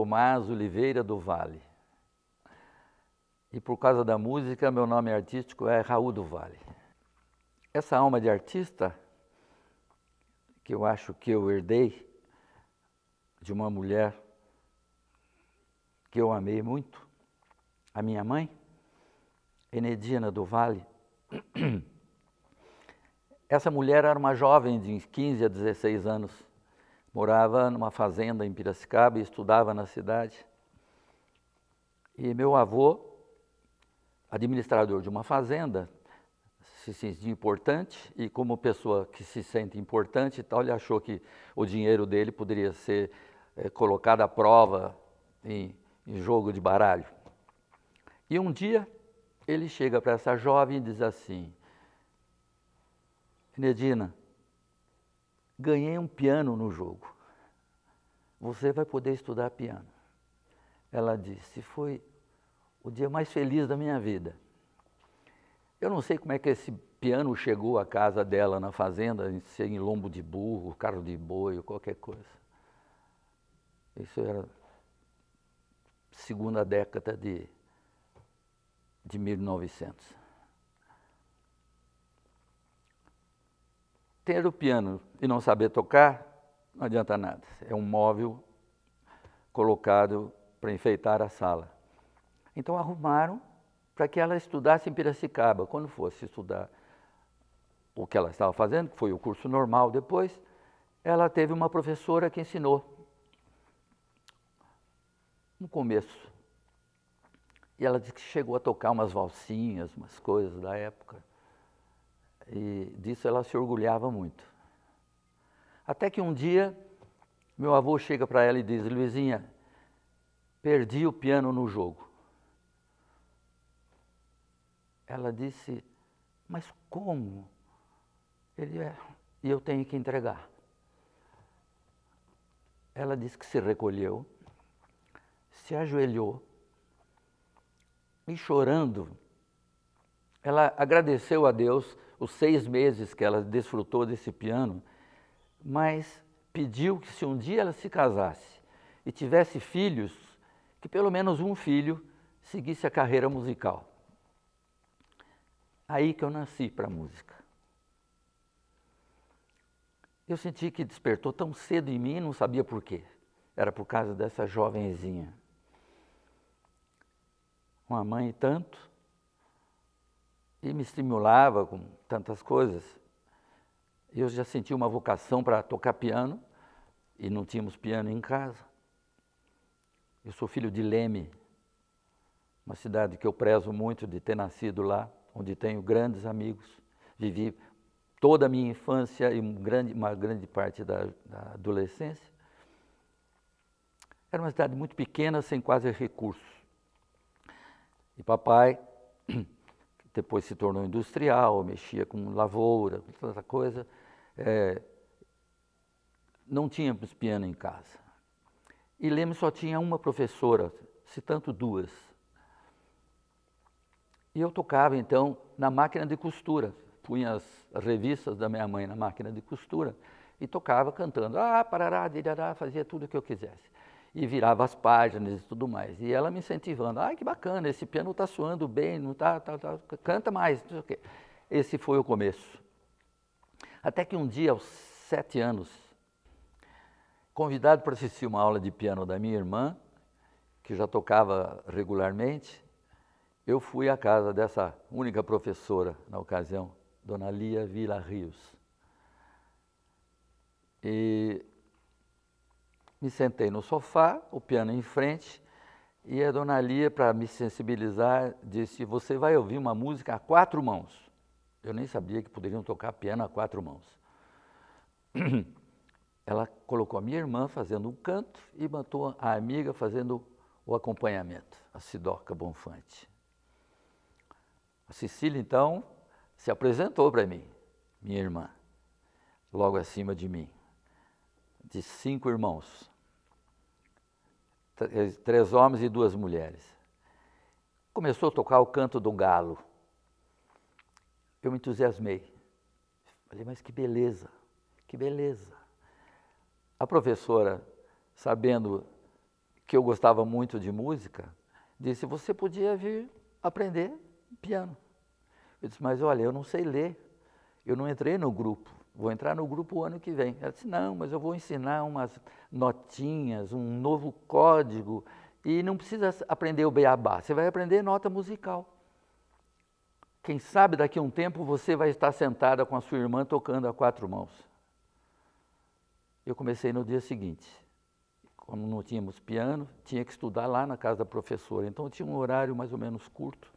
Tomás Oliveira do Vale. E por causa da música, meu nome artístico é Raul do Vale. Essa alma de artista, que eu acho que eu herdei de uma mulher que eu amei muito, a minha mãe, Enedina do Vale, essa mulher era uma jovem de 15 a 16 anos morava numa fazenda em Piracicaba e estudava na cidade. E meu avô, administrador de uma fazenda, se sentia importante e como pessoa que se sente importante e tal, ele achou que o dinheiro dele poderia ser é, colocado à prova em, em jogo de baralho. E um dia ele chega para essa jovem e diz assim, Nedina, Ganhei um piano no jogo. Você vai poder estudar piano. Ela disse: Foi o dia mais feliz da minha vida. Eu não sei como é que esse piano chegou à casa dela na fazenda, em lombo de burro, carro de boi, qualquer coisa. Isso era segunda década de, de 1900. ter o piano e não saber tocar, não adianta nada. É um móvel colocado para enfeitar a sala. Então arrumaram para que ela estudasse em Piracicaba, quando fosse estudar o que ela estava fazendo, que foi o curso normal depois, ela teve uma professora que ensinou no começo. E ela disse que chegou a tocar umas valsinhas, umas coisas da época. E disso ela se orgulhava muito. Até que um dia, meu avô chega para ela e diz: Luizinha, perdi o piano no jogo. Ela disse: Mas como? Ele é, e eu tenho que entregar. Ela disse que se recolheu, se ajoelhou e chorando, ela agradeceu a Deus os seis meses que ela desfrutou desse piano, mas pediu que se um dia ela se casasse e tivesse filhos, que pelo menos um filho seguisse a carreira musical. Aí que eu nasci para a música. Eu senti que despertou tão cedo em mim, não sabia por quê. Era por causa dessa jovenzinha. Uma mãe tanto, e me estimulava com tantas coisas. Eu já senti uma vocação para tocar piano e não tínhamos piano em casa. Eu sou filho de Leme, uma cidade que eu prezo muito de ter nascido lá, onde tenho grandes amigos. Vivi toda a minha infância e grande, uma grande parte da, da adolescência. Era uma cidade muito pequena, sem quase recursos. E papai depois se tornou industrial, mexia com lavoura, tanta coisa. É, não tínhamos piano em casa. E Leme só tinha uma professora, se tanto duas. E eu tocava, então, na máquina de costura. Punha as revistas da minha mãe na máquina de costura e tocava cantando. Ah, parará, dirará, fazia tudo o que eu quisesse e virava as páginas e tudo mais. E ela me incentivando, ah, que bacana, esse piano está soando bem, não tá, tá, tá, canta mais, não sei o quê. Esse foi o começo. Até que um dia, aos sete anos, convidado para assistir uma aula de piano da minha irmã, que já tocava regularmente, eu fui à casa dessa única professora na ocasião, Dona Lia Vila Rios. E me sentei no sofá, o piano em frente, e a dona Lia, para me sensibilizar, disse: Você vai ouvir uma música a quatro mãos. Eu nem sabia que poderiam tocar piano a quatro mãos. Ela colocou a minha irmã fazendo um canto e matou a amiga fazendo o acompanhamento, a Sidoca Bonfante. A Cecília, então, se apresentou para mim, minha irmã, logo acima de mim, de cinco irmãos. Eh, três homens e duas mulheres. Começou a tocar o canto do galo. Eu me entusiasmei. Falei, mas que beleza, que beleza. A professora, sabendo que eu gostava muito de música, disse: Você podia vir aprender piano. Eu disse: Mas olha, eu não sei ler, eu não entrei no grupo vou entrar no grupo o ano que vem. Ela disse, não, mas eu vou ensinar umas notinhas, um novo código, e não precisa aprender o beabá, você vai aprender nota musical. Quem sabe daqui a um tempo você vai estar sentada com a sua irmã tocando a quatro mãos. Eu comecei no dia seguinte. Como não tínhamos piano, tinha que estudar lá na casa da professora. Então tinha um horário mais ou menos curto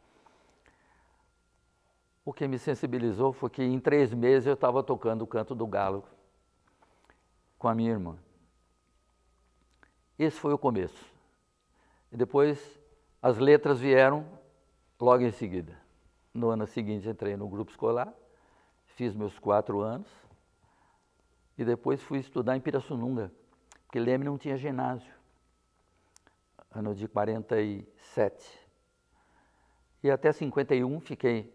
o que me sensibilizou foi que em três meses eu estava tocando o canto do galo com a minha irmã. Esse foi o começo. E depois as letras vieram logo em seguida. No ano seguinte entrei no grupo escolar, fiz meus quatro anos e depois fui estudar em Pirassununga, porque Leme não tinha ginásio. Ano de 47. E até 51 fiquei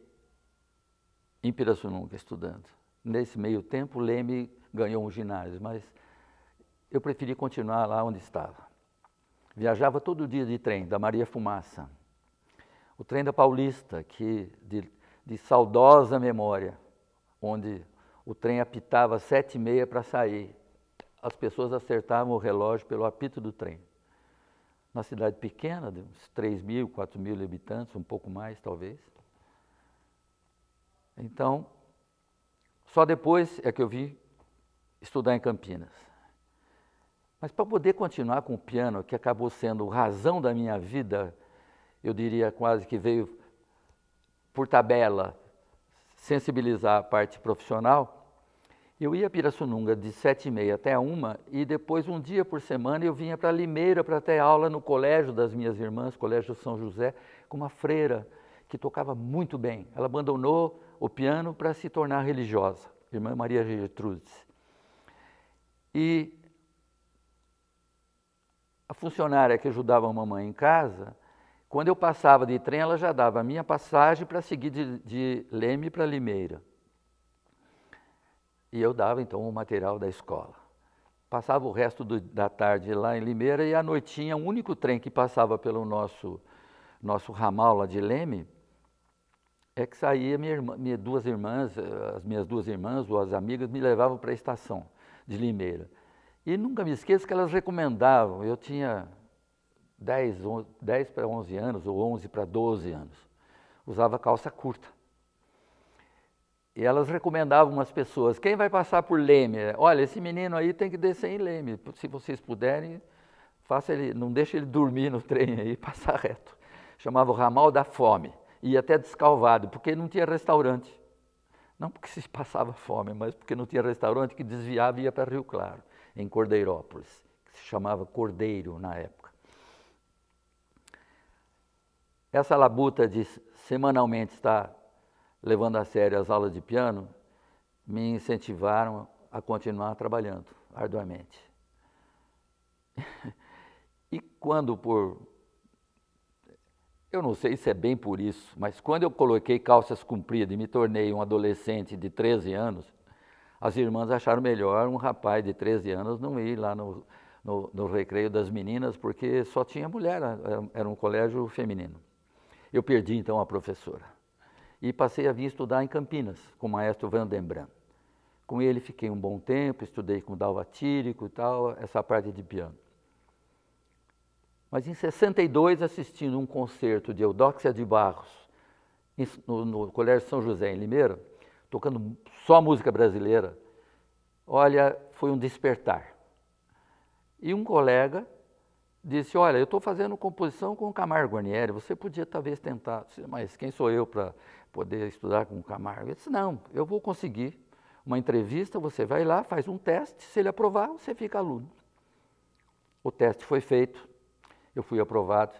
em Pirassununga é estudando. Nesse meio tempo, Leme ganhou um ginásio, mas eu preferi continuar lá onde estava. Viajava todo dia de trem, da Maria Fumaça. O trem da Paulista, que de, de saudosa memória, onde o trem apitava às sete e meia para sair. As pessoas acertavam o relógio pelo apito do trem. Na cidade pequena, de uns 3 mil, 4 mil habitantes, um pouco mais talvez. Então, só depois é que eu vi estudar em Campinas. Mas para poder continuar com o piano, que acabou sendo razão da minha vida, eu diria quase que veio por tabela sensibilizar a parte profissional, eu ia a Pirassununga de sete e meia até uma e depois um dia por semana eu vinha para Limeira para ter aula no colégio das minhas irmãs, Colégio São José, com uma freira que tocava muito bem. Ela abandonou o piano para se tornar religiosa, irmã Maria Gertrudes. E a funcionária que ajudava a mamãe em casa, quando eu passava de trem, ela já dava a minha passagem para seguir de, de Leme para Limeira. E eu dava então o material da escola. Passava o resto do, da tarde lá em Limeira e à noitinha, o único trem que passava pelo nosso, nosso ramal lá de Leme, é que saía minha irmã, duas irmãs, eh, as minhas duas irmãs, ou as amigas, me levavam para a estação de Limeira. E nunca me esqueço que elas recomendavam, eu tinha 10, 10 para 11 anos, ou 11 para 12 anos, usava calça curta. E elas recomendavam às pessoas, quem vai passar por Leme? É, Olha, esse menino aí tem que descer em Leme, se vocês puderem, faça ele, não deixe ele dormir no trem aí, passar reto. Chamava o ramal da fome e até descalvado, porque não tinha restaurante. Não porque se passava fome, mas porque não tinha restaurante que desviava e ia para Rio Claro, em Cordeirópolis, que se chamava Cordeiro na época. Essa labuta de semanalmente estar levando a sério as aulas de piano me incentivaram a continuar trabalhando arduamente. e quando, por eu não sei se é bem por isso, mas quando eu coloquei calças compridas e me tornei um adolescente de 13 anos, as irmãs acharam melhor um rapaz de 13 anos não ir lá no, no, no recreio das meninas, porque só tinha mulher, né? era, era um colégio feminino. Eu perdi então a professora e passei a vir estudar em Campinas com o maestro Vandenbran. Com ele fiquei um bom tempo, estudei com Dalva Tírico e tal, essa parte de piano. Mas em 62, assistindo um concerto de Eudóxia de Barros, no, no Colégio São José, em Limeira, tocando só música brasileira, olha, foi um despertar. E um colega disse, olha, eu estou fazendo composição com o Camargo Guarnieri, você podia talvez tentar, mas quem sou eu para poder estudar com o Camargo? Ele disse, não, eu vou conseguir uma entrevista, você vai lá, faz um teste, se ele aprovar, você fica aluno. O teste foi feito, eu fui aprovado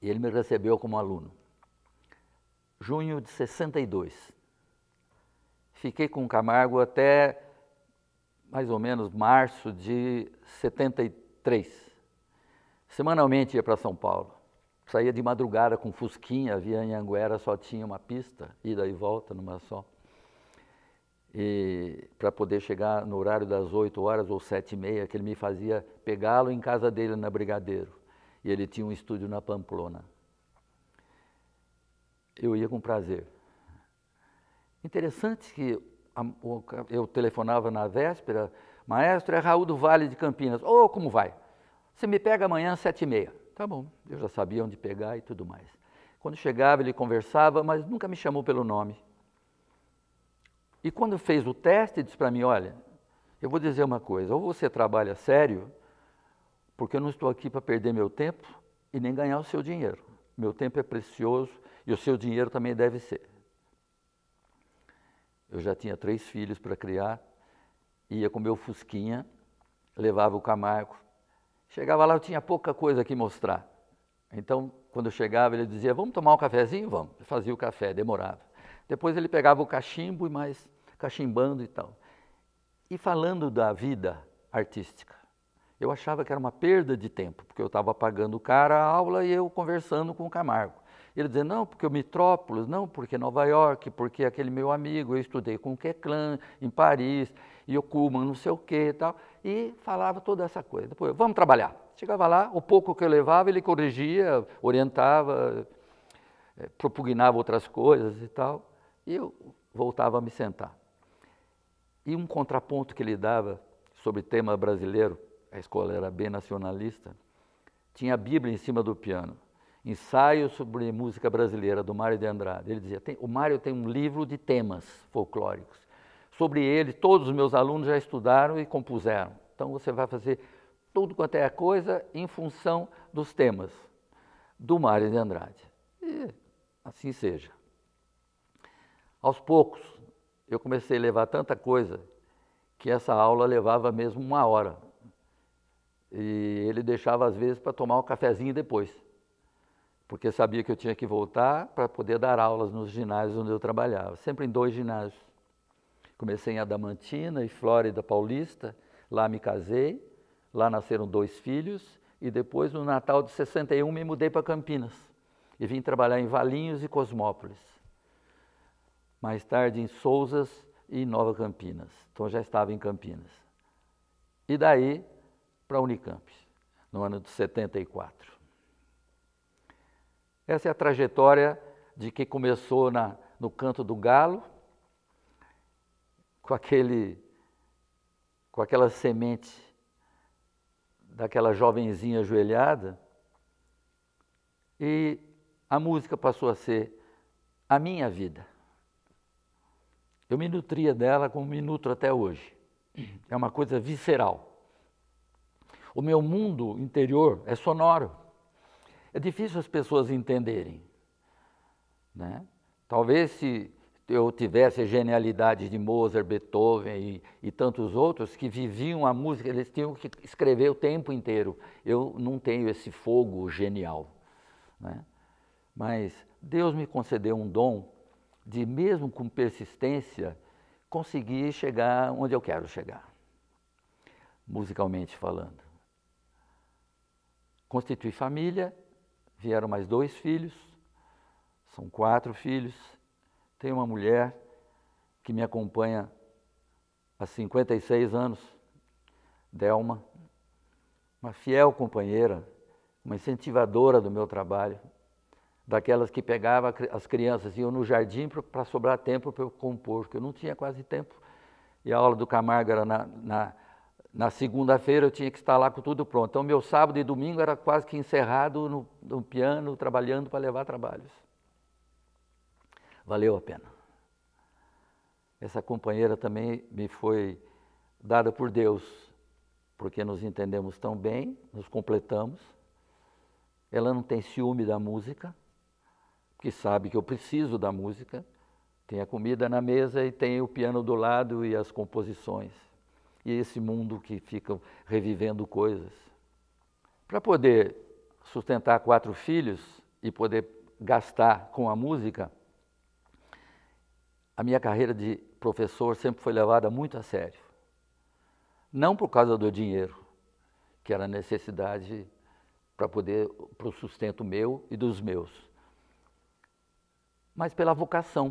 e ele me recebeu como aluno. Junho de 62. Fiquei com Camargo até mais ou menos março de 73. Semanalmente ia para São Paulo. Saía de madrugada com Fusquinha, via Anguera, só tinha uma pista, ida e volta numa só para poder chegar no horário das 8 horas ou 7 e meia, que ele me fazia pegá-lo em casa dele na Brigadeiro. E ele tinha um estúdio na Pamplona. Eu ia com prazer. Interessante que a, eu telefonava na véspera, maestro, é Raul do Vale de Campinas. Ô, oh, como vai? Você me pega amanhã às sete e meia. Tá bom, eu já sabia onde pegar e tudo mais. Quando chegava, ele conversava, mas nunca me chamou pelo nome. E quando fez o teste, disse para mim: Olha, eu vou dizer uma coisa, ou você trabalha sério, porque eu não estou aqui para perder meu tempo e nem ganhar o seu dinheiro. Meu tempo é precioso e o seu dinheiro também deve ser. Eu já tinha três filhos para criar, ia com meu Fusquinha, levava o Camargo. Chegava lá, eu tinha pouca coisa que mostrar. Então, quando eu chegava, ele dizia: Vamos tomar um cafezinho? Vamos. Eu fazia o café, demorava. Depois ele pegava o cachimbo e mais cachimbando e tal. E falando da vida artística, eu achava que era uma perda de tempo, porque eu estava pagando o cara a aula e eu conversando com o Camargo. Ele dizia, não, porque o Metrópolis, não, porque Nova York, porque aquele meu amigo, eu estudei com o Keklan em Paris, e o Kuma, não sei o quê e tal, e falava toda essa coisa. Depois, vamos trabalhar. Chegava lá, o pouco que eu levava, ele corrigia, orientava, eh, propugnava outras coisas e tal. E eu voltava a me sentar. E um contraponto que ele dava sobre tema brasileiro, a escola era bem nacionalista, tinha a Bíblia em cima do piano. Ensaio sobre música brasileira do Mário de Andrade. Ele dizia: o Mário tem um livro de temas folclóricos. Sobre ele, todos os meus alunos já estudaram e compuseram. Então você vai fazer tudo quanto é coisa em função dos temas do Mário de Andrade. E assim seja. Aos poucos, eu comecei a levar tanta coisa que essa aula levava mesmo uma hora. E ele deixava, às vezes, para tomar um cafezinho depois, porque sabia que eu tinha que voltar para poder dar aulas nos ginásios onde eu trabalhava, sempre em dois ginásios. Comecei em Adamantina e Flórida Paulista, lá me casei, lá nasceram dois filhos, e depois, no Natal de 61, me mudei para Campinas e vim trabalhar em Valinhos e Cosmópolis mais tarde em Souzas e Nova Campinas. Então já estava em Campinas. E daí para a Unicamp, no ano de 74. Essa é a trajetória de que começou na, no canto do galo, com, aquele, com aquela semente daquela jovenzinha ajoelhada, e a música passou a ser a minha vida. Eu me nutria dela como me nutro até hoje. É uma coisa visceral. O meu mundo interior é sonoro. É difícil as pessoas entenderem. Né? Talvez se eu tivesse a genialidade de Mozart, Beethoven e, e, tantos outros que viviam a música, eles tinham que escrever o tempo inteiro. Eu não tenho esse fogo genial. Né? Mas Deus me concedeu um dom de mesmo com persistência, conseguir chegar onde eu quero chegar, musicalmente falando. Constituí família, vieram mais dois filhos, são quatro filhos. Tem uma mulher que me acompanha há 56 anos, Delma, uma fiel companheira, uma incentivadora do meu trabalho daquelas que pegava as crianças iam no jardim para sobrar tempo para eu compor, porque eu não tinha quase tempo. E a aula do Camargo era na, na, na segunda-feira, eu tinha que estar lá com tudo pronto. Então, meu sábado e domingo era quase que encerrado no, no piano, trabalhando para levar trabalhos. Valeu a pena. Essa companheira também me foi dada por Deus, porque nos entendemos tão bem, nos completamos. Ela não tem ciúme da música, que sabe que eu preciso da música, tem a comida na mesa e tem o piano do lado e as composições. E esse mundo que fica revivendo coisas. Para poder sustentar quatro filhos e poder gastar com a música, a minha carreira de professor sempre foi levada muito a sério. Não por causa do dinheiro, que era necessidade para poder para o sustento meu e dos meus mas pela vocação.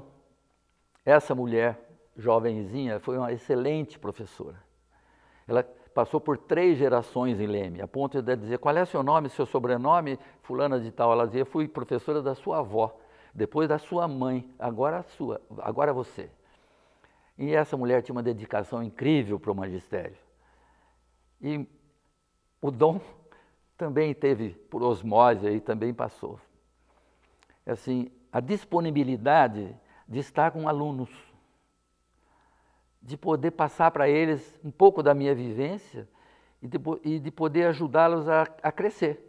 Essa mulher, jovenzinha, foi uma excelente professora. Ela passou por três gerações em Leme, a ponto de dizer qual é seu nome, seu sobrenome, fulana de tal. Ela dizia, fui professora da sua avó, depois da sua mãe, agora a sua, agora você. E essa mulher tinha uma dedicação incrível para o magistério. E o dom também teve por osmose aí, também passou. É assim, a disponibilidade de estar com alunos, de poder passar para eles um pouco da minha vivência e de, e de poder ajudá-los a, a crescer.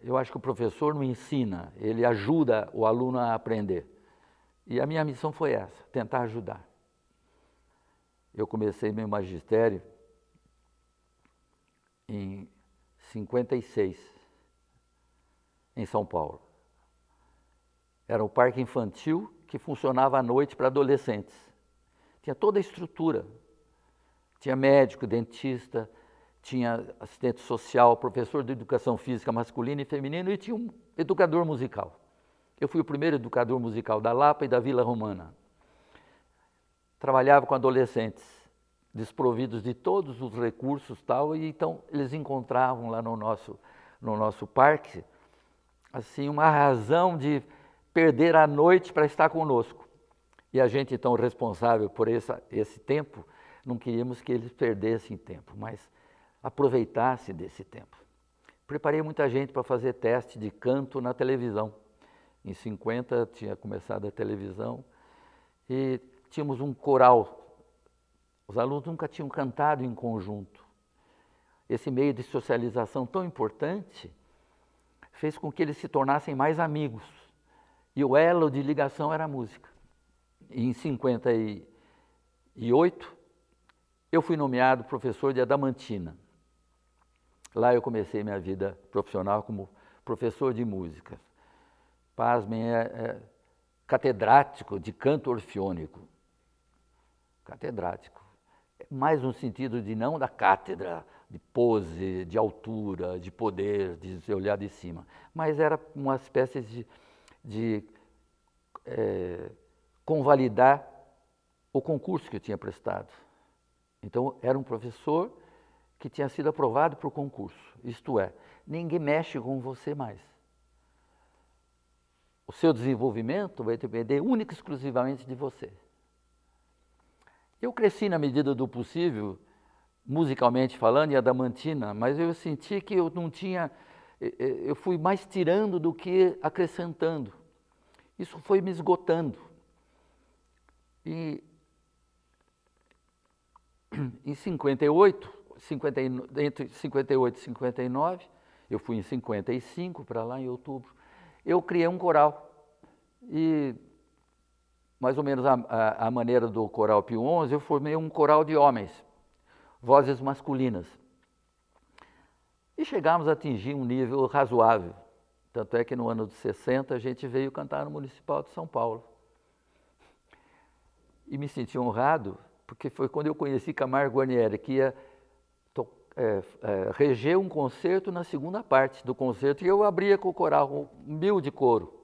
Eu acho que o professor não ensina, ele ajuda o aluno a aprender. E a minha missão foi essa, tentar ajudar. Eu comecei meu magistério em 56, em São Paulo. Era o parque infantil que funcionava à noite para adolescentes. Tinha toda a estrutura. Tinha médico, dentista, tinha assistente social, professor de educação física masculina e feminino e tinha um educador musical. Eu fui o primeiro educador musical da Lapa e da Vila Romana. Trabalhava com adolescentes desprovidos de todos os recursos tal e então eles encontravam lá no nosso no nosso parque assim uma razão de perder a noite para estar conosco. E a gente, então, responsável por essa, esse tempo, não queríamos que eles perdessem tempo, mas aproveitasse desse tempo. Preparei muita gente para fazer teste de canto na televisão. Em 50 tinha começado a televisão e tínhamos um coral. Os alunos nunca tinham cantado em conjunto. Esse meio de socialização tão importante fez com que eles se tornassem mais amigos e o elo de ligação era a música. E em 58, eu fui nomeado professor de Adamantina. Lá eu comecei minha vida profissional como professor de música. Pasmem, é, é catedrático de canto orfeônico. Catedrático. Mais no sentido de não da cátedra, de pose, de altura, de poder, de olhar de cima, mas era uma espécie de de é, convalidar o concurso que eu tinha prestado. Então, era um professor que tinha sido aprovado para o concurso, isto é, ninguém mexe com você mais. O seu desenvolvimento vai depender única e exclusivamente de você. Eu cresci na medida do possível, musicalmente falando, e adamantina, mas eu senti que eu não tinha. Eh, eh, eu fui mais tirando do que acrescentando. Isso foi me esgotando. E em 58, 50, entre 58 e 59, eu fui em 55 para lá em outubro, eu criei um coral. E mais ou menos a, a, a maneira do coral Pio XI, eu formei um coral de homens, vozes masculinas. E chegamos a atingir um nível razoável. Tanto é que no ano de 60 a gente veio cantar no Municipal de São Paulo. E me senti honrado, porque foi quando eu conheci Camargo Guarnieri, que ia é, é, reger um concerto na segunda parte do concerto, e eu abria com o coral, um humilde coro.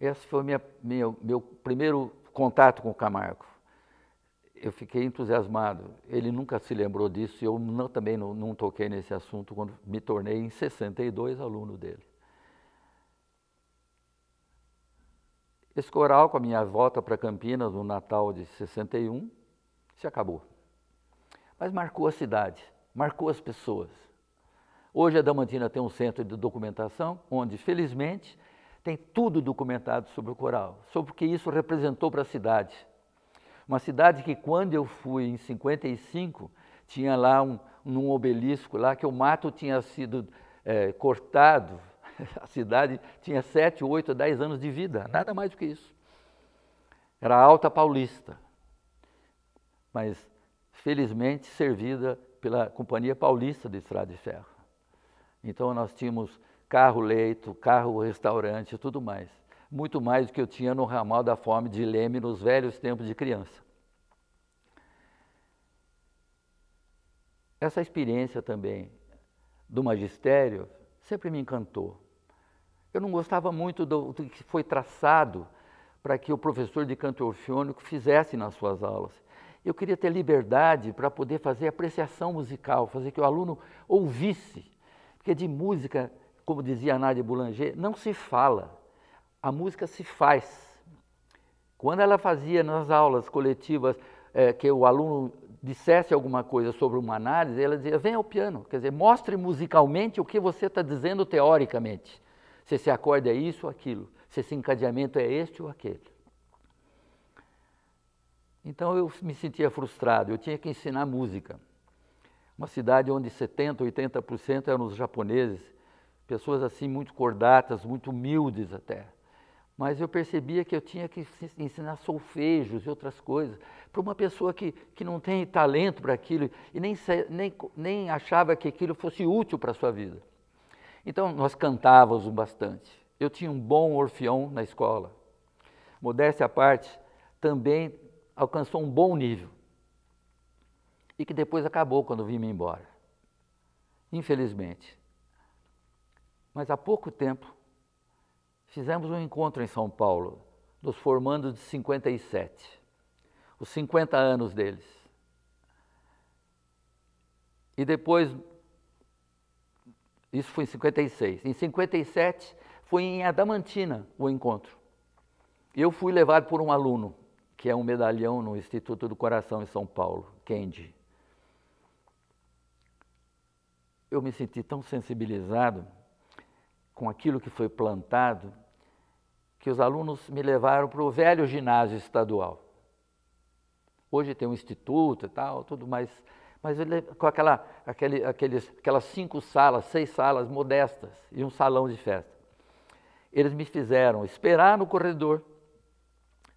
Esse foi minha, minha, meu primeiro contato com o Camargo eu fiquei entusiasmado. Ele nunca se lembrou disso e eu não, também não, não, toquei nesse assunto quando me tornei, em 62, aluno dele. Esse coral, com a minha volta para Campinas no Natal de 61, se acabou. Mas marcou a cidade, marcou as pessoas. Hoje a Damantina tem um centro de documentação, onde, felizmente, tem tudo documentado sobre o coral, sobre o que isso representou para a cidade uma cidade que quando eu fui em 55, tinha lá um, obelisco lá que o mato tinha sido é, cortado. A cidade tinha 7, 8, 10 anos de vida, nada mais do que isso. Era alta paulista, mas felizmente servida pela Companhia Paulista de Estrada de Ferro. Então nós tínhamos carro leito, carro restaurante, tudo mais muito mais do que eu tinha no ramal da fome de Leme nos velhos tempos de criança. Essa experiência também do magistério sempre me encantou. Eu não gostava muito do, do que foi traçado para que o professor de canto orfeônico fizesse nas suas aulas. Eu queria ter liberdade para poder fazer apreciação musical, fazer que o aluno ouvisse. Porque de música, como dizia Nádia Boulanger, não se fala a música se faz. Quando ela fazia nas aulas coletivas é, que o aluno dissesse alguma coisa sobre uma análise, ela dizia: vem ao piano, quer dizer, mostre musicalmente o que você está dizendo teoricamente. Se esse acorde é isso ou aquilo, se esse encadeamento é este ou aquele. Então eu me sentia frustrado, eu tinha que ensinar música. Uma cidade onde 70%, 80% eram os japoneses, pessoas assim muito cordatas, muito humildes até mas eu percebia que eu tinha que ensinar solfejos e outras coisas para uma pessoa que, que não tem talento para aquilo e nem, nem, nem achava que aquilo fosse útil para a sua vida. Então, nós cantávamos bastante. Eu tinha um bom orfeão na escola. Modéstia à parte, também alcançou um bom nível. E que depois acabou quando vim-me embora. Infelizmente. Mas há pouco tempo fizemos um encontro em São Paulo, dos formandos de 57, os 50 anos deles. E depois, isso foi em 56. Em 57 foi em Adamantina o encontro. Eu fui levado por um aluno, que é um medalhão no Instituto do Coração em São Paulo, Kendi. Eu me senti tão sensibilizado com aquilo que foi plantado que os alunos me levaram para o velho ginásio estadual. Hoje tem um instituto e tal, tudo mais, mas com aquela, aquele, aqueles, aquelas cinco salas, seis salas modestas e um salão de festa. Eles me fizeram esperar no corredor,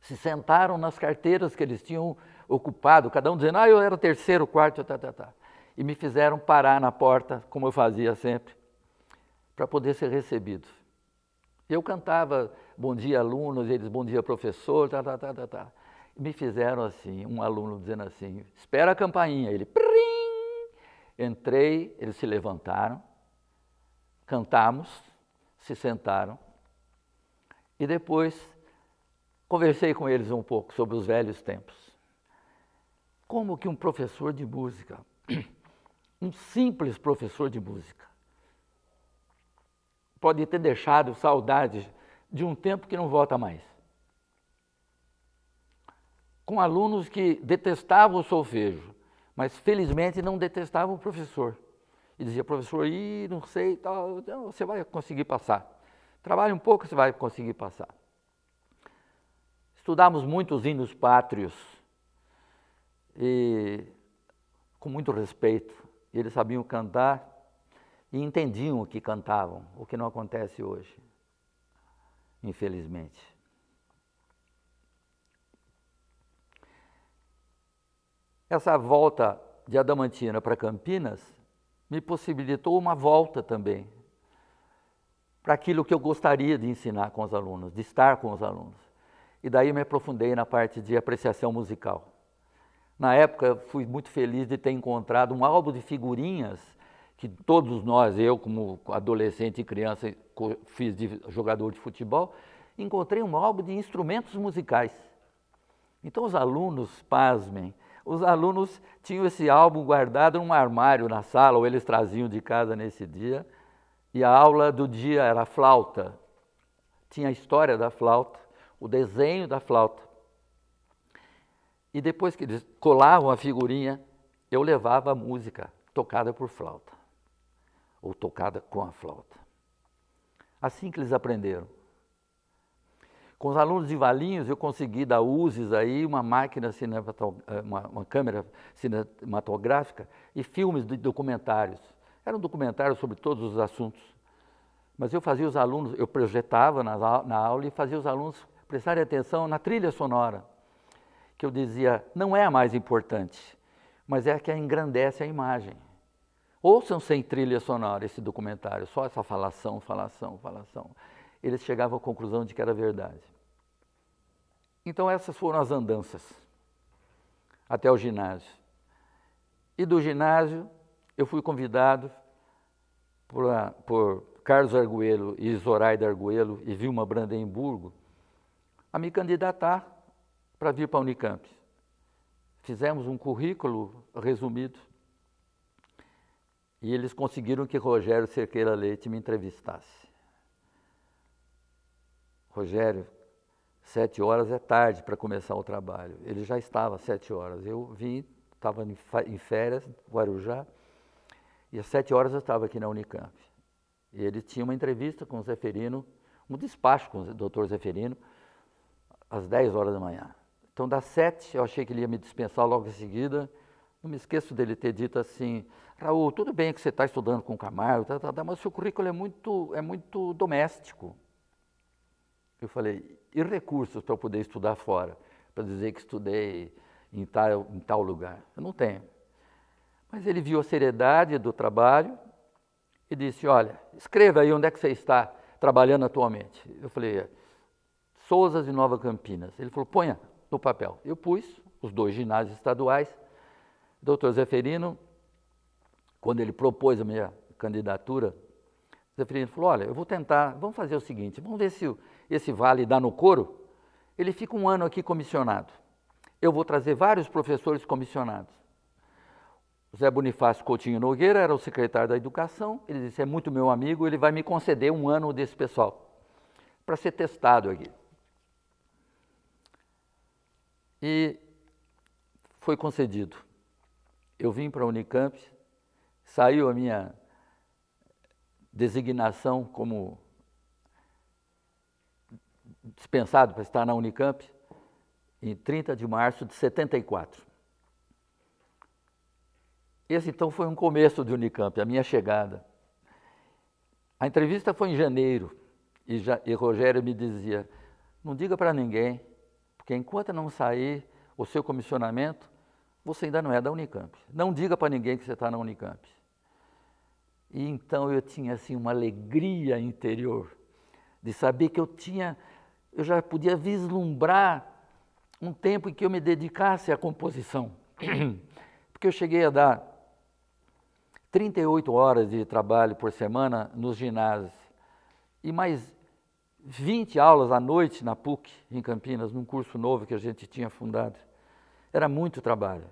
se sentaram nas carteiras que eles tinham ocupado, cada um dizendo, ah, eu era terceiro, quarto, tá, tá, tá. E me fizeram parar na porta, como eu fazia sempre, para poder ser recebido. Eu cantava bom dia alunos, eles bom dia professor, tá, tá, tá, tá, tá. Me fizeram assim, um aluno dizendo assim, espera a campainha, ele prim! Entrei, eles se levantaram, cantamos, se sentaram e depois conversei com eles um pouco sobre os velhos tempos. Como que um professor de música, um simples professor de música, pode ter deixado saudades de um tempo que não volta mais. Com alunos que detestavam o solfejo, mas felizmente não detestavam o professor. E dizia, professor, e não sei, tal, você vai conseguir passar. Trabalhe um pouco, você vai conseguir passar. Estudamos muitos hinos pátrios, e, com muito respeito. Eles sabiam cantar e entendiam o que cantavam, o que não acontece hoje infelizmente. Essa volta de Adamantina para Campinas me possibilitou uma volta também para aquilo que eu gostaria de ensinar com os alunos, de estar com os alunos. E daí me aprofundei na parte de apreciação musical. Na época, fui muito feliz de ter encontrado um álbum de figurinhas que todos nós, eu como adolescente e criança, fiz de jogador de futebol, encontrei um álbum de instrumentos musicais. Então os alunos, pasmem, os alunos tinham esse álbum guardado num armário na sala, ou eles traziam de casa nesse dia, e a aula do dia era flauta. Tinha a história da flauta, o desenho da flauta. E depois que eles colavam a figurinha, eu levava a música tocada por flauta ou tocada com a flauta. Assim que eles aprenderam. Com os alunos de Valinhos, eu consegui dar USES aí uma máquina, eh, uma, uma câmera cinematográfica e filmes de documentários. Eram um documentários sobre todos os assuntos. Mas eu fazia os alunos, eu projetava na, na aula e fazia os alunos prestarem atenção na trilha sonora, que eu dizia, não é a mais importante, mas é a que engrandece a imagem. Ouçam sem trilha sonora esse documentário, só essa falação, falação, falação. Eles chegavam à conclusão de que era verdade. Então essas foram as andanças até o ginásio. E do ginásio eu fui convidado por, por Carlos Arguello e Zoraida Arguello e Vilma Brandenburgo a me candidatar para vir para a Unicamp. Fizemos um currículo resumido e eles conseguiram que Rogério Cerqueira Leite me entrevistasse. Rogério, sete horas é tarde para começar o trabalho. Ele já estava às sete horas. Eu vim, estava em férias, Guarujá, e às sete horas eu estava aqui na Unicamp. E ele tinha uma entrevista com o Zeferino, um despacho com o doutor Zeferino, às dez horas da manhã. Então, das sete, eu achei que ele ia me dispensar logo em seguida. Não me esqueço dele ter dito assim, Raul, tudo bem que você está estudando com o Camargo, tá, tá, tá, mas o seu currículo é muito, é muito doméstico. Eu falei, e recursos para eu poder estudar fora? Para dizer que estudei em tal, em tal lugar? Eu não tenho. Mas ele viu a seriedade do trabalho e disse, olha, escreva aí onde é que você está trabalhando atualmente. Eu falei, Souzas de Nova Campinas. Ele falou, ponha no papel. Eu pus os dois ginásios estaduais, doutor Zeferino, quando ele propôs a minha candidatura, Zé Zeferino falou, olha, eu vou tentar, vamos fazer o seguinte, vamos ver se esse vale dá no couro. Ele fica um ano aqui comissionado. Eu vou trazer vários professores comissionados. Zé Bonifácio Coutinho Nogueira era o secretário da Educação, ele disse, é muito meu amigo, ele vai me conceder um ano desse pessoal, para ser testado aqui. E foi concedido. Eu vim para a Unicamp, saiu a minha designação como dispensado para estar na Unicamp em 30 de março de 74. Esse então foi um começo de Unicamp, a minha chegada. A entrevista foi em janeiro e, já, e Rogério me dizia: não diga para ninguém, porque enquanto não sair o seu comissionamento, você ainda não é da Unicamp. Não diga para ninguém que você está na Unicamp. E então eu tinha assim uma alegria interior de saber que eu tinha, eu já podia vislumbrar um tempo em que eu me dedicasse à composição. Porque eu cheguei a dar 38 horas de trabalho por semana nos ginásios e mais 20 aulas à noite na PUC, em Campinas, num curso novo que a gente tinha fundado. Era muito trabalho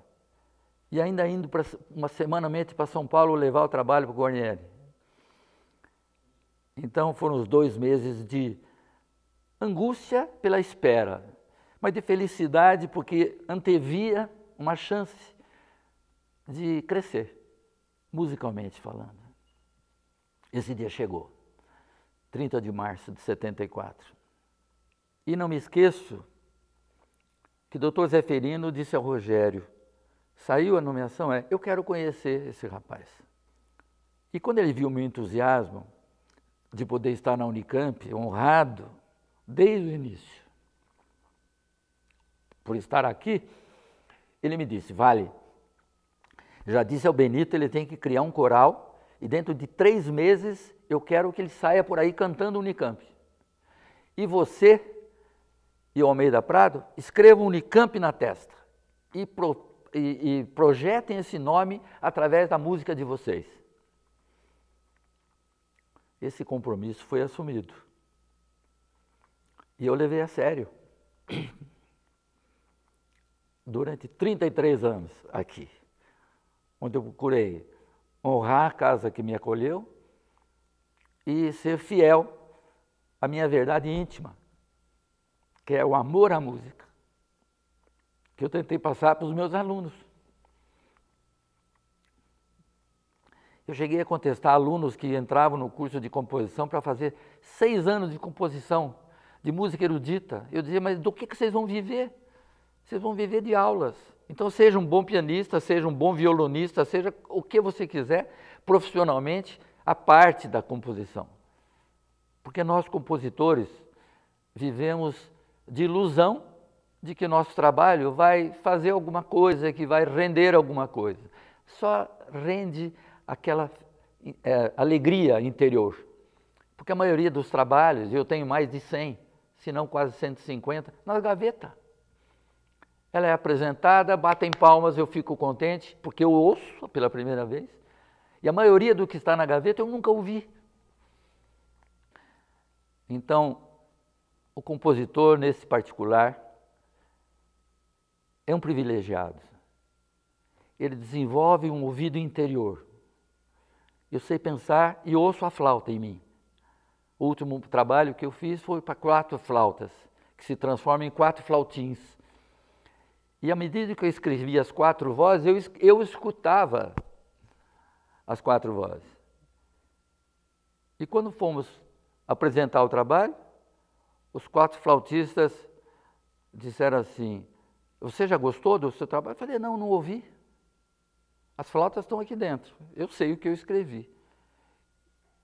e ainda indo pra, uma semanamente para São Paulo levar o trabalho para o Guarnieri. Então foram os dois meses de angústia pela espera, mas de felicidade porque antevia uma chance de crescer, musicalmente falando. Esse dia chegou, 30 de março de 74. E não me esqueço que o doutor Zeferino disse ao Rogério, Saiu a nomeação, é, eu quero conhecer esse rapaz. E quando ele viu o meu entusiasmo de poder estar na Unicamp, honrado, desde o início, por estar aqui, ele me disse, vale, já disse ao Benito, ele tem que criar um coral e dentro de três meses eu quero que ele saia por aí cantando Unicamp. E você e o Almeida Prado escrevam Unicamp na testa e pro e, e projetem esse nome através da música de vocês. Esse compromisso foi assumido. E eu levei a sério. Durante 33 anos aqui, onde eu procurei honrar a casa que me acolheu e ser fiel à minha verdade íntima, que é o amor à música que eu tentei passar para os meus alunos. Eu cheguei a contestar alunos que entravam no curso de composição para fazer seis anos de composição, de música erudita. Eu dizia, mas do que, que vocês vão viver? Vocês vão viver de aulas. Então, seja um bom pianista, seja um bom violonista, seja o que você quiser, profissionalmente, a parte da composição. Porque nós, compositores, vivemos de ilusão de que nosso trabalho vai fazer alguma coisa, que vai render alguma coisa. Só rende aquela é, alegria interior. Porque a maioria dos trabalhos, eu tenho mais de 100, se não quase 150, na gaveta. Ela é apresentada, batem palmas, eu fico contente, porque eu ouço pela primeira vez. E a maioria do que está na gaveta eu nunca ouvi. Então, o compositor, nesse particular, é um privilegiado. Ele desenvolve um ouvido interior. Eu sei pensar e ouço a flauta em mim. O último trabalho que eu fiz foi para quatro flautas, que se transformam em quatro flautins. E à medida que eu escrevia as quatro vozes, eu, eu escutava as quatro vozes. E quando fomos apresentar o trabalho, os quatro flautistas disseram assim: você já gostou do seu trabalho? Eu falei, não, não ouvi. As flautas estão aqui dentro. Eu sei o que eu escrevi.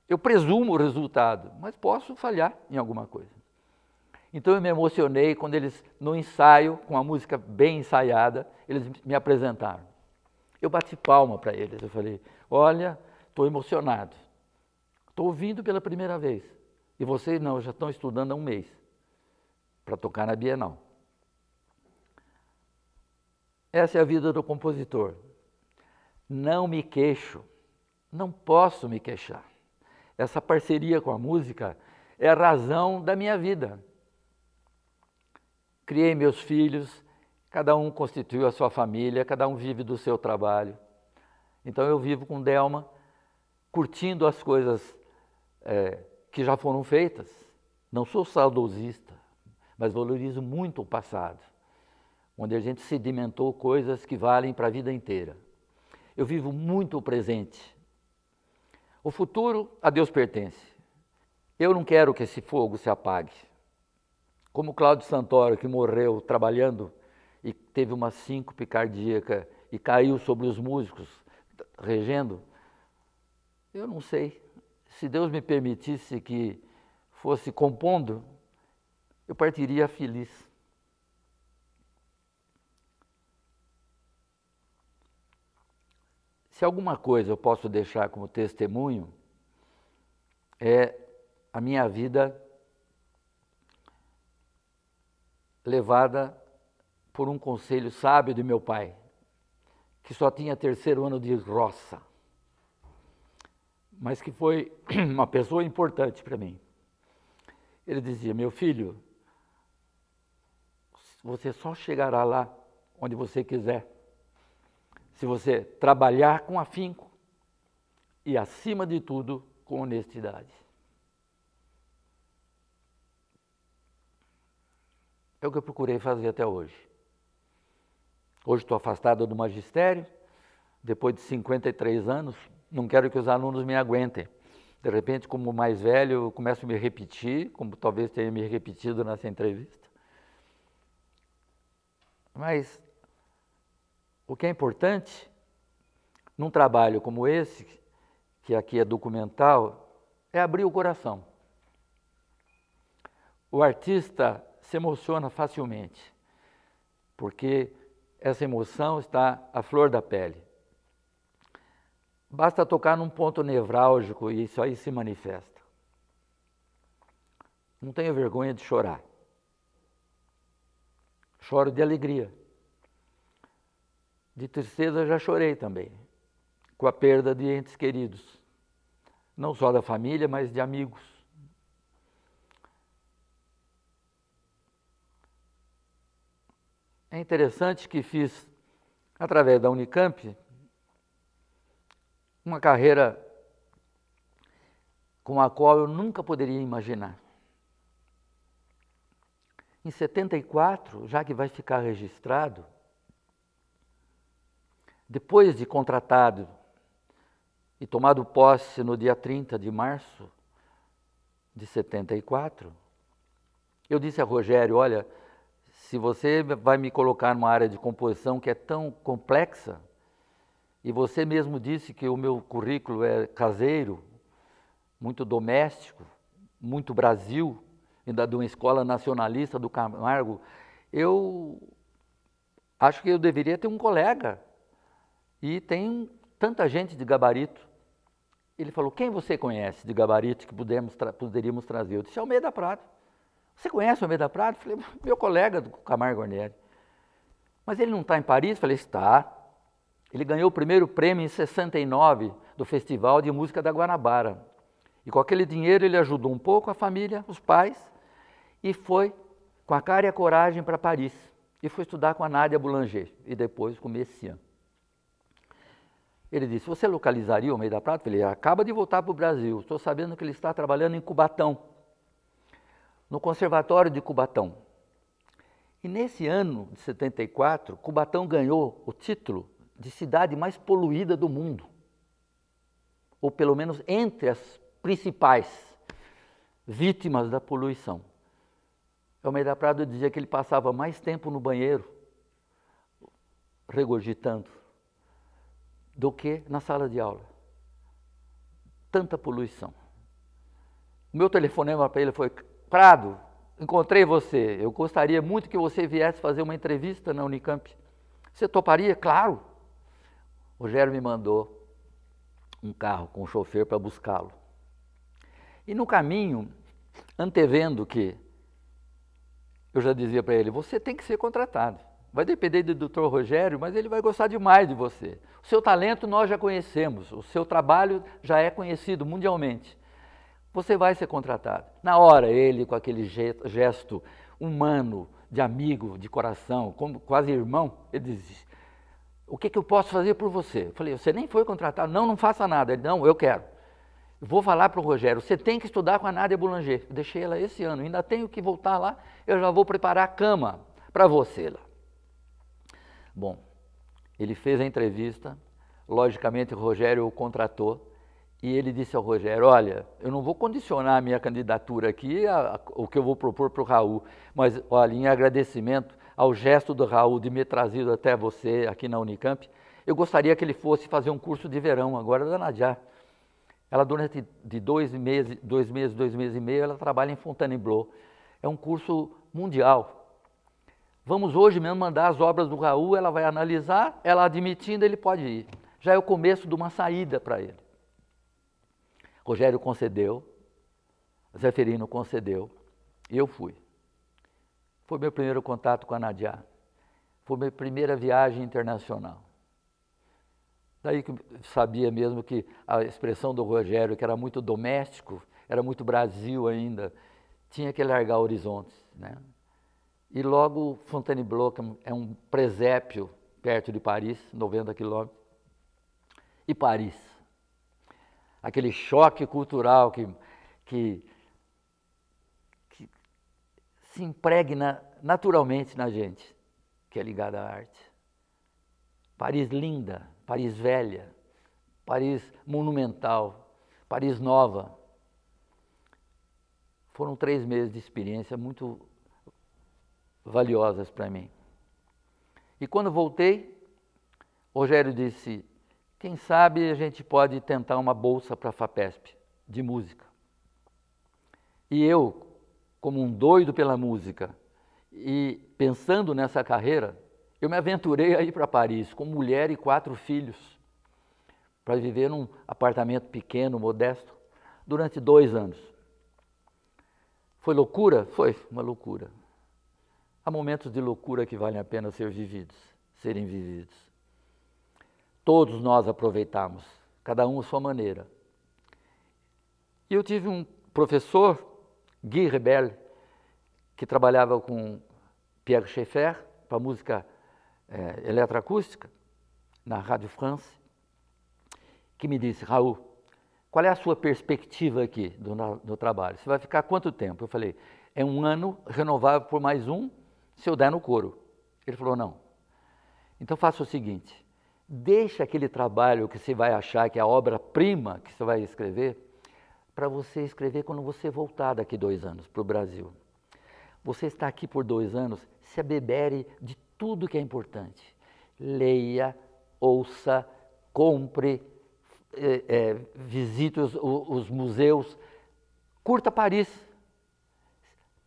Eu presumo o resultado, mas posso falhar em alguma coisa. Então eu me emocionei quando eles, no ensaio, com a música bem ensaiada, eles me apresentaram. Eu bati palma para eles. Eu falei: Olha, estou emocionado. Estou ouvindo pela primeira vez. E vocês não, já estão estudando há um mês para tocar na Bienal. Essa é a vida do compositor. Não me queixo, não posso me queixar. Essa parceria com a música é a razão da minha vida. Criei meus filhos, cada um constituiu a sua família, cada um vive do seu trabalho. Então eu vivo com Delma, curtindo as coisas é, que já foram feitas. Não sou saudosista, mas valorizo muito o passado onde a gente sedimentou coisas que valem para a vida inteira. Eu vivo muito o presente. O futuro a Deus pertence. Eu não quero que esse fogo se apague. Como Cláudio Santoro, que morreu trabalhando e teve uma síncope cardíaca e caiu sobre os músicos, regendo, eu não sei. Se Deus me permitisse que fosse compondo, eu partiria feliz. Se alguma coisa eu posso deixar como testemunho, é a minha vida levada por um conselho sábio de meu pai, que só tinha terceiro ano de roça, mas que foi uma pessoa importante para mim. Ele dizia: Meu filho, você só chegará lá onde você quiser se você trabalhar com afinco e, acima de tudo, com honestidade. É o que eu procurei fazer até hoje. Hoje estou afastado do magistério, depois de 53 anos, não quero que os alunos me aguentem. De repente, como mais velho, eu começo a me repetir, como talvez tenha me repetido nessa entrevista. Mas o que é importante, num trabalho como esse, que aqui é documental, é abrir o coração. O artista se emociona facilmente, porque essa emoção está à flor da pele. Basta tocar num ponto nevrálgico e isso aí se manifesta. Não tenho vergonha de chorar. Choro de alegria. De tristeza já chorei também, com a perda de entes queridos, não só da família, mas de amigos. É interessante que fiz, através da Unicamp, uma carreira com a qual eu nunca poderia imaginar. Em 74, já que vai ficar registrado, depois de contratado e tomado posse no dia 30 de março de 74, eu disse a Rogério: Olha, se você vai me colocar numa área de composição que é tão complexa, e você mesmo disse que o meu currículo é caseiro, muito doméstico, muito Brasil, ainda de uma escola nacionalista do Camargo, eu acho que eu deveria ter um colega e tem tanta gente de gabarito. Ele falou: Quem você conhece de gabarito que pudemos tra poderíamos trazer? Eu disse: Almeida é Prado. Você conhece o Almeida Prado? Eu falei: Meu colega do Camargo Guarnieri. Mas ele não está em Paris? Eu falei: Está. Ele ganhou o primeiro prêmio em 69 do Festival de Música da Guanabara. E com aquele dinheiro ele ajudou um pouco a família, os pais, e foi com a cara e a coragem para Paris. E foi estudar com a Nádia Boulanger e depois com o ele disse: Você localizaria o meio da Prata? Ele acaba de voltar para o Brasil. Estou sabendo que ele está trabalhando em Cubatão, no Conservatório de Cubatão. E nesse ano de 74, Cubatão ganhou o título de cidade mais poluída do mundo, ou pelo menos entre as principais vítimas da poluição. da Prado dizia que ele passava mais tempo no banheiro regurgitando do que na sala de aula. Tanta poluição. O meu telefonema para ele foi: Prado, encontrei você. Eu gostaria muito que você viesse fazer uma entrevista na Unicamp. Você toparia? Claro. O Rogério me mandou um carro com um chofer para buscá-lo. E no caminho, antevendo que eu já dizia para ele: você tem que ser contratado. Vai depender do doutor Rogério, mas ele vai gostar demais de você. O seu talento nós já conhecemos, o seu trabalho já é conhecido mundialmente. Você vai ser contratado. Na hora, ele, com aquele gesto humano, de amigo, de coração, como quase irmão, ele diz: O que, que eu posso fazer por você? Eu falei: Você nem foi contratado. Não, não faça nada. Ele: Não, eu quero. Vou falar para o Rogério, você tem que estudar com a Nádia Boulanger. Eu deixei ela esse ano, ainda tenho que voltar lá, eu já vou preparar a cama para você lá. Bom, ele fez a entrevista, logicamente o Rogério o contratou e ele disse ao Rogério: Olha, eu não vou condicionar a minha candidatura aqui, a, a, o que eu vou propor para o Raul, mas olha, em agradecimento ao gesto do Raul de me trazido até você aqui na Unicamp, eu gostaria que ele fosse fazer um curso de verão agora da Nadia. Ela, durante de dois meses, dois meses, dois meses e meio, ela trabalha em Fontainebleau. É um curso mundial, Vamos hoje mesmo mandar as obras do Raul, ela vai analisar, ela admitindo, ele pode ir. Já é o começo de uma saída para ele. Rogério concedeu, Zeferino concedeu, e eu fui. Foi meu primeiro contato com a Nadia. Foi minha primeira viagem internacional. Daí que sabia mesmo que a expressão do Rogério, que era muito doméstico, era muito Brasil ainda, tinha que largar horizontes, né? E logo Fontainebleau, que é um é presépio perto de Paris, 90 quilômetros, e Paris. Aquele choque cultural que, que, que se impregna naturalmente na gente, que é ligada à arte. Paris linda, Paris velha, Paris monumental, Paris nova. Foram três meses de experiência muito valiosas para mim. E quando voltei, Rogério disse: quem sabe a gente pode tentar uma bolsa para a FAPESP de música. E eu, como um doido pela música e pensando nessa carreira, eu me aventurei a ir para Paris com mulher e quatro filhos para viver num apartamento pequeno, modesto, durante dois anos. Foi loucura? Foi uma loucura. Há momentos de loucura que valem a pena ser vividos, serem vividos. Todos nós aproveitamos, cada um à sua maneira. E eu tive um professor, Guy Rebel, que trabalhava com Pierre Schaeffer para música é, eletroacústica, na Rádio France, que me disse, Raul, qual é a sua perspectiva aqui do, do trabalho? Você vai ficar quanto tempo? Eu falei, é um ano, renovável por mais um, se eu der no couro. Ele falou: não. Então faça o seguinte: deixa aquele trabalho que você vai achar que é a obra-prima que você vai escrever, para você escrever quando você voltar daqui dois anos para o Brasil. Você está aqui por dois anos, se abebere de tudo que é importante. Leia, ouça, compre, é, é, visite os, os museus, curta Paris.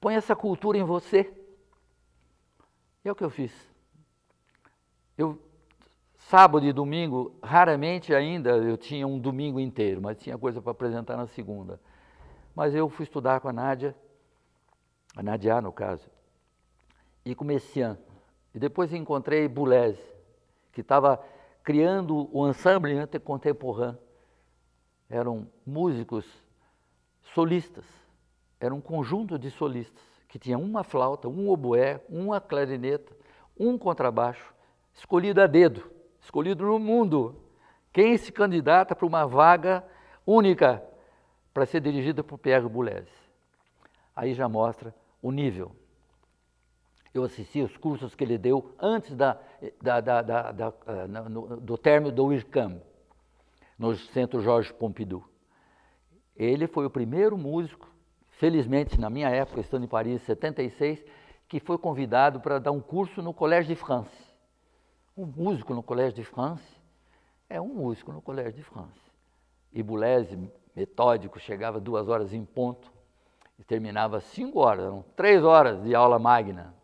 Põe essa cultura em você. E é o que eu fiz. Eu, sábado e domingo, raramente ainda eu tinha um domingo inteiro, mas tinha coisa para apresentar na segunda. Mas eu fui estudar com a Nádia, a Nadia no caso, e com Messian. E depois encontrei Boulez, que estava criando o ensemble contemporâneo. Eram músicos solistas, era um conjunto de solistas que tinha uma flauta, um oboé, uma clarineta, um contrabaixo, escolhido a dedo, escolhido no mundo. Quem se candidata para uma vaga única para ser dirigida por Pierre Boulez? Aí já mostra o nível. Eu assisti os cursos que ele deu antes da, da, da, da eh, no, do término do IRCAM, no Centro Jorge Pompidou. Ele foi o primeiro músico felizmente, na minha época, estando em Paris, em 76, que foi convidado para dar um curso no Collège de France. Um músico no Collège de France é um músico no Collège de France. E Boulez, metódico, chegava duas horas em ponto e terminava cinco horas, eram três horas de aula magna.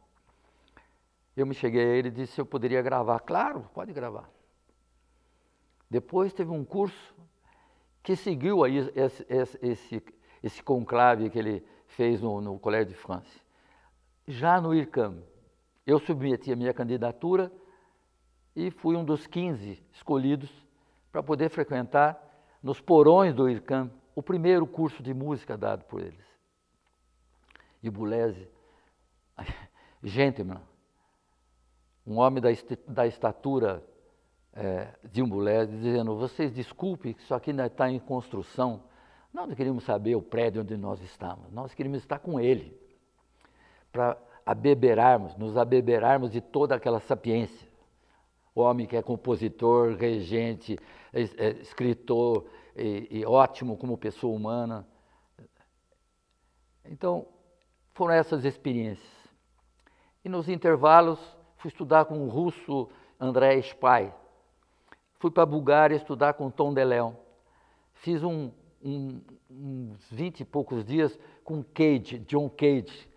Eu me cheguei a ele e disse se eu poderia gravar. Claro, pode gravar. Depois teve um curso que seguiu aí esse, esse, esse, esse conclave que ele fez no, no Colégio de France. Já no IRCAM, eu submeti a minha candidatura e fui um dos 15 escolhidos para poder frequentar nos porões do IRCAM o primeiro curso de música dado por eles. E Boulez, gentleman, um homem da, da estatura é, de um Boulez dizendo, vocês desculpem isso aqui ainda está é em construção, nós não queríamos saber o prédio onde nós estamos nós queríamos estar com Ele, para abeberarmos, nos abeberarmos de toda aquela sapiência. O homem que é compositor, regente, é, é, escritor e, e ótimo como pessoa humana. Então, foram essas experiências. E nos intervalos, fui estudar com o russo André Spai Fui para a Bulgária estudar com Tom Deleu. Fiz um, um, uns vinte e poucos dias com Cage, John Cage,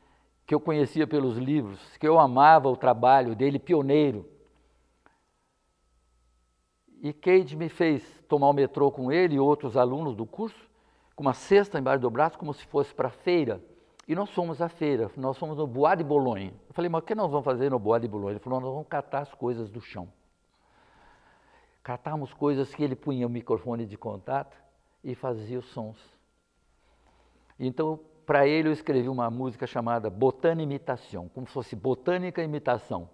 que eu conhecia pelos livros, que eu amava o trabalho dele, pioneiro. E Cage me fez tomar o metrô com ele e outros alunos do curso, com uma cesta embaixo do braço, como se fosse para a feira. E nós fomos à feira, nós fomos no Bois de Bolonha. Eu falei, mas o que nós vamos fazer no Bois de Bolonha? Ele falou, nós vamos catar as coisas do chão. Catamos coisas que ele punha o microfone de contato e fazia os sons. Então, para ele, eu escrevi uma música chamada Botânica Imitação, como se fosse botânica imitação,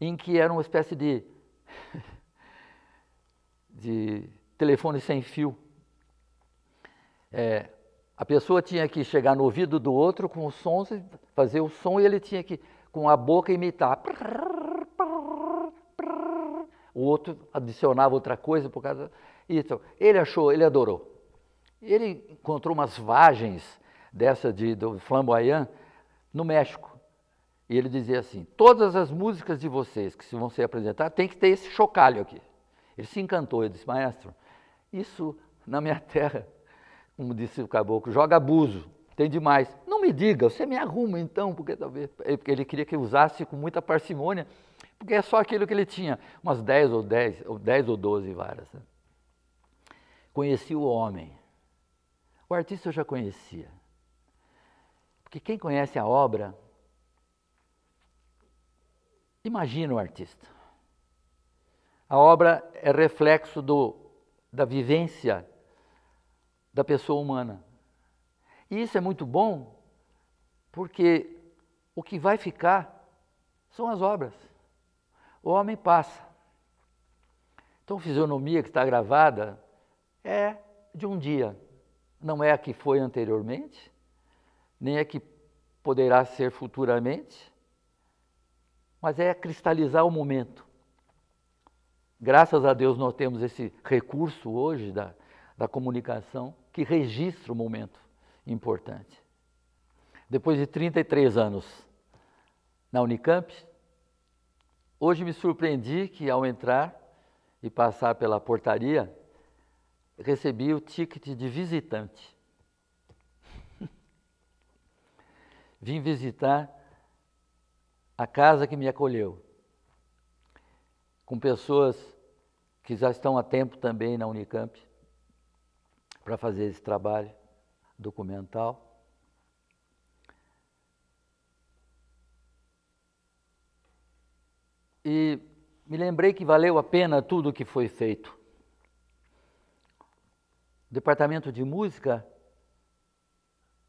em que era uma espécie de, de telefone sem fio. É, a pessoa tinha que chegar no ouvido do outro com os sons, fazer o som e ele tinha que, com a boca, imitar. O outro adicionava outra coisa por causa. Do então, ele achou, ele adorou. Ele encontrou umas vagens dessa de, do flamboyant no México. E ele dizia assim: todas as músicas de vocês que vão ser apresentadas tem que ter esse chocalho aqui. Ele se encantou, ele disse: Maestro, isso na minha terra, como disse o caboclo, joga abuso, tem demais. Não me diga, você me arruma então, porque talvez. É, ele queria que usasse com muita parcimônia, porque é só aquilo que ele tinha, umas 10 ou 10, ou 10 ou 12 varas. Né? conheci o homem. O artista eu já conhecia. Porque quem conhece a obra, imagina o artista. A obra é reflexo do, da vivência da pessoa humana. E isso é muito bom, porque o que vai ficar são as obras. O homem passa. Então, fisionomia que está gravada, é de um dia, não é a que foi anteriormente, nem a que poderá ser futuramente, mas é cristalizar o momento. Graças a Deus nós temos esse recurso hoje da, da comunicação que registra o momento importante. Depois de 33 anos na Unicamp, hoje me surpreendi que ao entrar e passar pela portaria, recebi o ticket de visitante. Vim visitar a casa que me acolheu, com pessoas que já estão há tempo também na Unicamp para fazer esse trabalho documental. E me lembrei que valeu a pena tudo o que foi feito. O departamento de música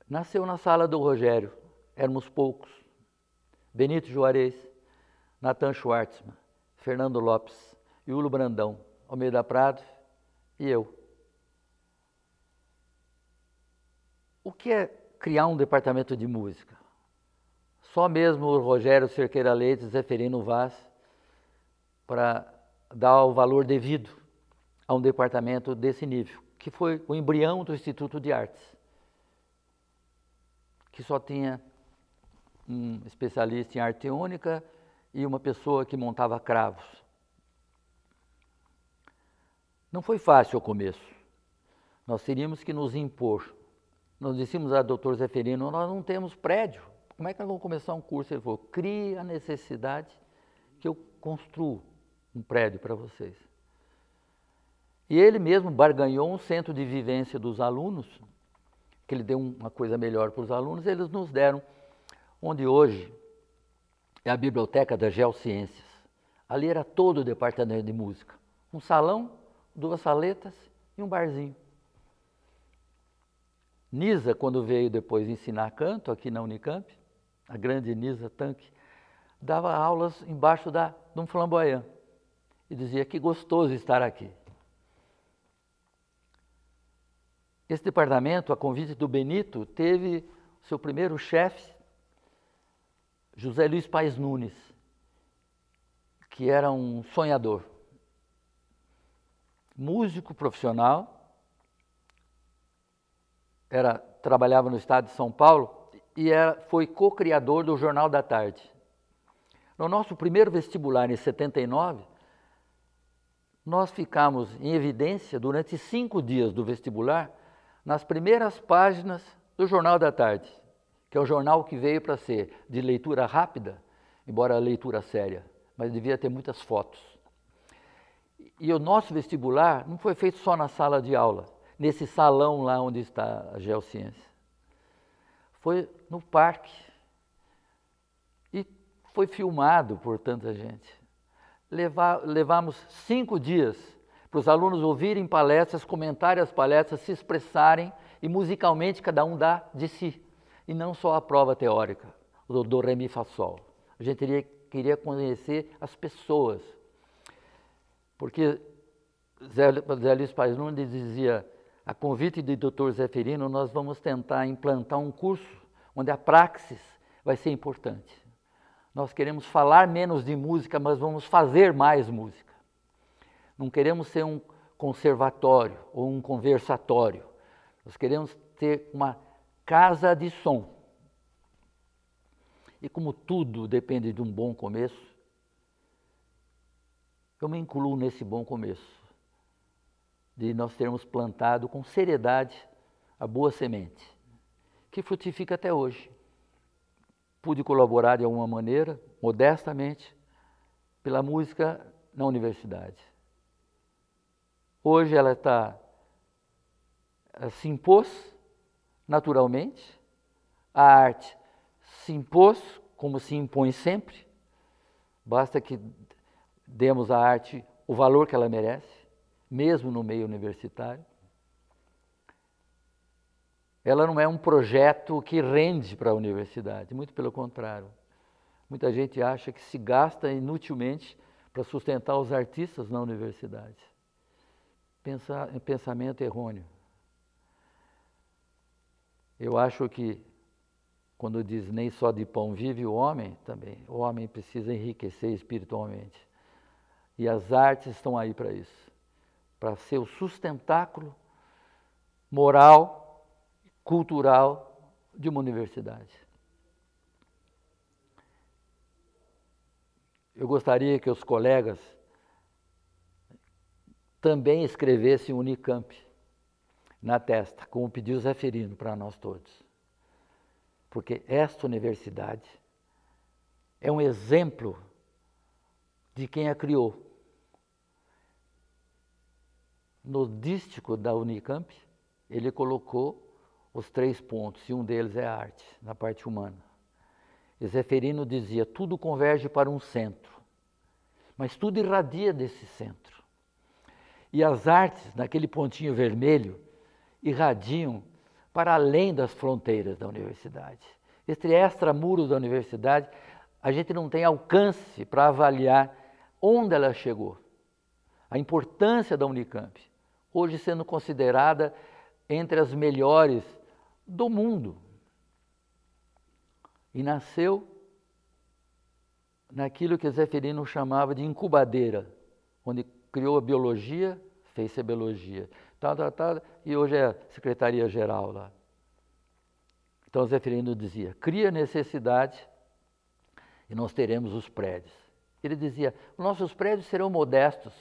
nasceu na sala do Rogério. Éramos poucos. Benito Juarez, Natan Schwartzman, Fernando Lopes, Yulo Brandão, Almeida Prado e eu. O que é criar um departamento de música? Só mesmo o Rogério Cerqueira Leite e Zeferino Vaz para dar o valor devido a um departamento desse nível que foi o embrião do Instituto de Artes, que só tinha um especialista em arte única e uma pessoa que montava cravos. Não foi fácil o começo. Nós teríamos que nos impor. Nós dissemos a doutor Zeferino, nós não temos prédio. Como é que nós vamos começar um curso? Ele falou, crie a necessidade que eu construo um prédio para vocês. E ele mesmo barganhou um centro de vivência dos alunos, que ele deu uma coisa melhor para os alunos, eles nos deram onde hoje é a Biblioteca das Geociências. Ali era todo o departamento de música. Um salão, duas saletas e um barzinho. Nisa, quando veio depois ensinar canto aqui na Unicamp, a grande Nisa Tanque, dava aulas embaixo da, de um flamboyant e dizia que gostoso estar aqui. Esse departamento, a convite do Benito, teve seu primeiro chefe, José Luiz Paes Nunes, que era um sonhador, músico profissional, era, trabalhava no estado de São Paulo e era, foi co-criador do Jornal da Tarde. No nosso primeiro vestibular, em 79, nós ficamos em evidência durante cinco dias do vestibular nas primeiras páginas do Jornal da Tarde, que é o jornal que veio para ser de leitura rápida, embora leitura séria, mas devia ter muitas fotos. E o nosso vestibular não foi feito só na sala de aula, nesse salão lá onde está a geociência. Foi no parque. E foi filmado por tanta gente. Levar, levamos cinco dias para os alunos ouvirem palestras, comentarem as palestras, se expressarem e musicalmente cada um dá de si. E não só a prova teórica do, do Ré, Fassol. Sol. A gente teria, queria conhecer as pessoas. Porque Zé, Zé Luiz Nunes dizia, a convite do Dr. Zeferino, nós vamos tentar implantar um curso onde a praxis vai ser importante. Nós queremos falar menos de música, mas vamos fazer mais música. Não queremos ser um conservatório ou um conversatório. Nós queremos ter uma casa de som. E como tudo depende de um bom começo, eu me incluo nesse bom começo, de nós termos plantado com seriedade a boa semente, que frutifica até hoje. Pude colaborar de alguma maneira, modestamente, pela música na universidade. Hoje ela está eh, se impôs naturalmente, a arte se impôs como se impõe sempre, basta que demos à arte o valor que ela merece, mesmo no meio universitário. Ela não é um projeto que rende para a universidade, muito pelo contrário. Muita gente acha que se gasta inutilmente para sustentar os artistas na universidade pensamento errôneo. Eu acho que quando diz nem só de pão vive o homem, também o homem precisa enriquecer espiritualmente. E as artes estão aí para isso para ser o sustentáculo moral, cultural de uma universidade. Eu gostaria que os colegas também escrevesse Unicamp na testa, como pediu Zeferino para nós todos. Porque esta universidade é um exemplo de quem a criou. No dístico da Unicamp, ele colocou os três pontos, e um deles é a arte, na parte humana. E Zeferino dizia: tudo converge para um centro, mas tudo irradia desse centro e as artes, naquele pontinho vermelho, irradiam para além das fronteiras da universidade. Este extramuros da universidade, a gente não tem alcance para avaliar onde ela chegou. A importância da Unicamp, hoje sendo considerada entre as melhores do mundo. E nasceu naquilo que Zeferino chamava de incubadeira, onde criou a biologia, fez sebologia, tá, tá, tá, e hoje é secretaria-geral lá. Então Zeferino dizia, cria necessidade e nós teremos os prédios. Ele dizia, nossos prédios serão modestos,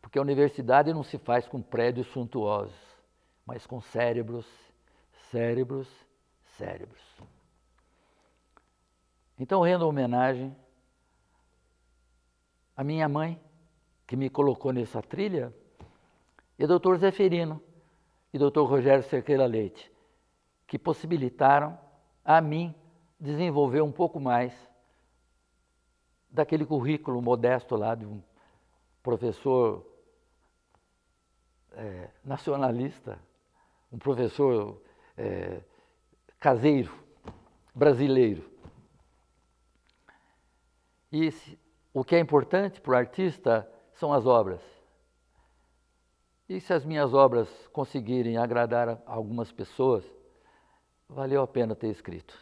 porque a universidade não se faz com prédios suntuosos, mas com cérebros, cérebros, cérebros. Então rendo homenagem à minha mãe, que me colocou nessa trilha, e o doutor Zeferino e doutor Rogério Cerqueira Leite, que possibilitaram a mim desenvolver um pouco mais daquele currículo modesto lá de um professor é, nacionalista, um professor é, caseiro, brasileiro. E o que é importante para o artista são as obras. E se as minhas obras conseguirem agradar algumas pessoas, valeu a pena ter escrito.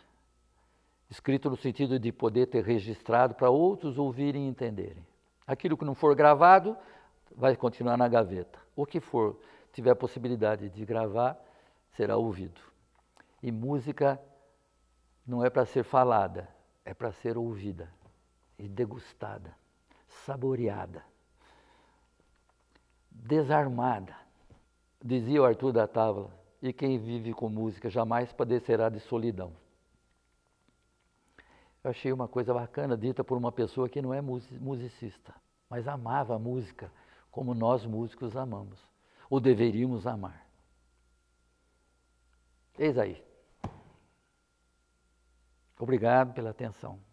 Escrito no sentido de poder ter registrado para outros ouvirem e entenderem. Aquilo que não for gravado vai continuar na gaveta. O que for tiver a possibilidade de gravar será ouvido. E música não é para ser falada, é para ser ouvida e degustada, saboreada desarmada. Dizia o Arthur da Távola, e quem vive com música jamais padecerá de solidão. Eu achei uma coisa bacana dita por uma pessoa que não é musicista, mas amava a música como nós músicos amamos, ou deveríamos amar. Eis aí. Obrigado pela atenção.